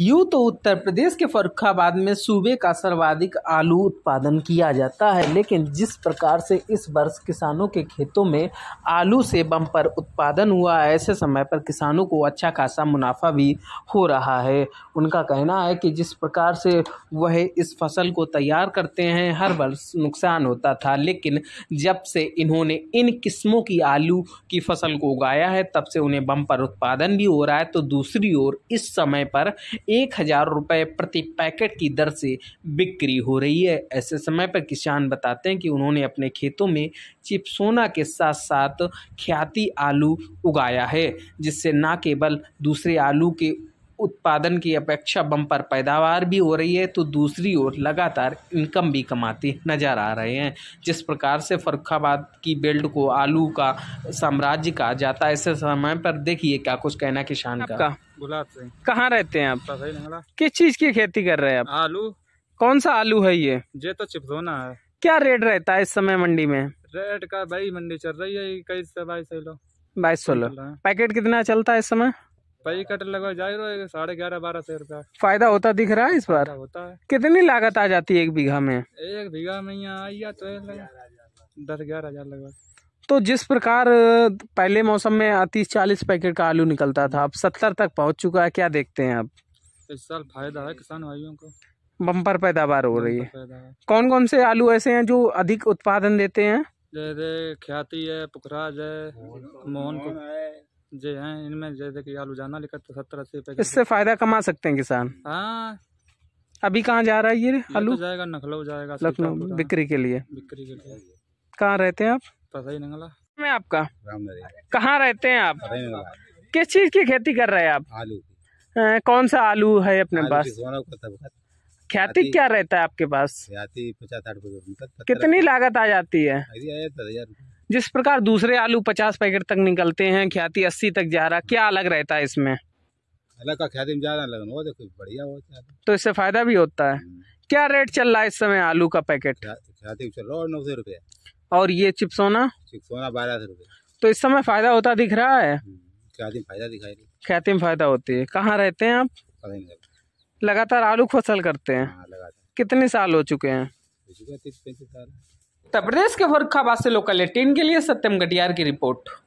यूं तो उत्तर प्रदेश के फरुखाबाद में सूबे का सर्वाधिक आलू उत्पादन किया जाता है लेकिन जिस प्रकार से इस वर्ष किसानों के खेतों में आलू से बम्पर उत्पादन हुआ है ऐसे समय पर किसानों को अच्छा खासा मुनाफा भी हो रहा है उनका कहना है कि जिस प्रकार से वह इस फसल को तैयार करते हैं हर वर्ष नुकसान होता था लेकिन जब से इन्होंने इन किस्मों की आलू की फसल को उगाया है तब से उन्हें बम्पर उत्पादन भी हो रहा है तो दूसरी ओर इस समय पर एक हज़ार रुपये प्रति पैकेट की दर से बिक्री हो रही है ऐसे समय पर किसान बताते हैं कि उन्होंने अपने खेतों में चिपसोना के साथ साथ ख्याति आलू उगाया है जिससे न केवल दूसरे आलू के उत्पादन की अपेक्षा बम्पर पैदावार भी हो रही है तो दूसरी ओर लगातार इनकम भी कमाते नज़र आ रहे हैं जिस प्रकार से फरुखाबाद की बेल्ट को आलू का साम्राज्य कहा जाता है ऐसे समय पर देखिए क्या कुछ कहना किसान का गुलाब सिंह कहाँ रहते हैं आप किस चीज की खेती कर रहे हैं आप आलू कौन सा आलू है ये ये तो चिपसोना है क्या रेट रहता है इस समय मंडी में रेट का भाई मंडी चल रही है कई बाईस बाईस सोलह पैकेट कितना चलता है इस समय पैकेट लगा है साढ़े ग्यारह बारह सौ रुपया फायदा होता दिख रहा है इस बार होता है कितनी लागत आ जाती है एक बीघा में एक बीघा में यहाँ आई तो दस ग्यारह हजार लगभग तो जिस प्रकार पहले मौसम में तीस चालीस पैकेट का आलू निकलता था अब सत्तर तक पहुंच चुका है क्या देखते हैं आप इस साल फायदा है किसान भाइयों को बम्पर पैदावार हो रही है कौन कौन से आलू ऐसे हैं जो अधिक उत्पादन देते हैं जैसे ख्याति है पुखराज है मोहन को जे हैं इनमें जैसे कि आलू जाना लिखा तो सत्तर अस्सी रुपए इससे फायदा कमा सकते हैं किसान हाँ अभी कहाँ जा रहा है ये तो आलू जाएगा नखलऊ जाएगा लखनऊ बिक्री के लिए बिक्री के लिए कहाँ रहते हैं आप आपका कहाँ रहते हैं आप किस चीज की खेती कर रहे हैं आप आलू आ, कौन सा आलू है अपने पास ख्याति क्या रहता है आपके पास कितनी लागत आ जाती है तो जिस प्रकार दूसरे आलू पचास पैकेट तक निकलते हैं ख्याति अस्सी तक जा रहा क्या अलग रहता है इसमें अलग का ख्याति में ज्यादा लगन हो देखो बढ़िया हो तो इससे फायदा भी होता है हम्म। क्या रेट चल रहा है इस समय आलू का पैकेट तो चल रहा है नौ सौ रूपए और ये चिप्स होना चिप्स होना बारह सौ रूपए तो इस समय फायदा होता दिख रहा है हम्म, क्या दिन फायदा दिखाई फायदा होती है कहाँ रहते हैं आप लगातार आलू फसल करते हैं हाँ, कितने साल हो चुके हैं उत्तर प्रदेश के फरुखाबाद से लोकल एटीन के लिए सत्यम गटियार की रिपोर्ट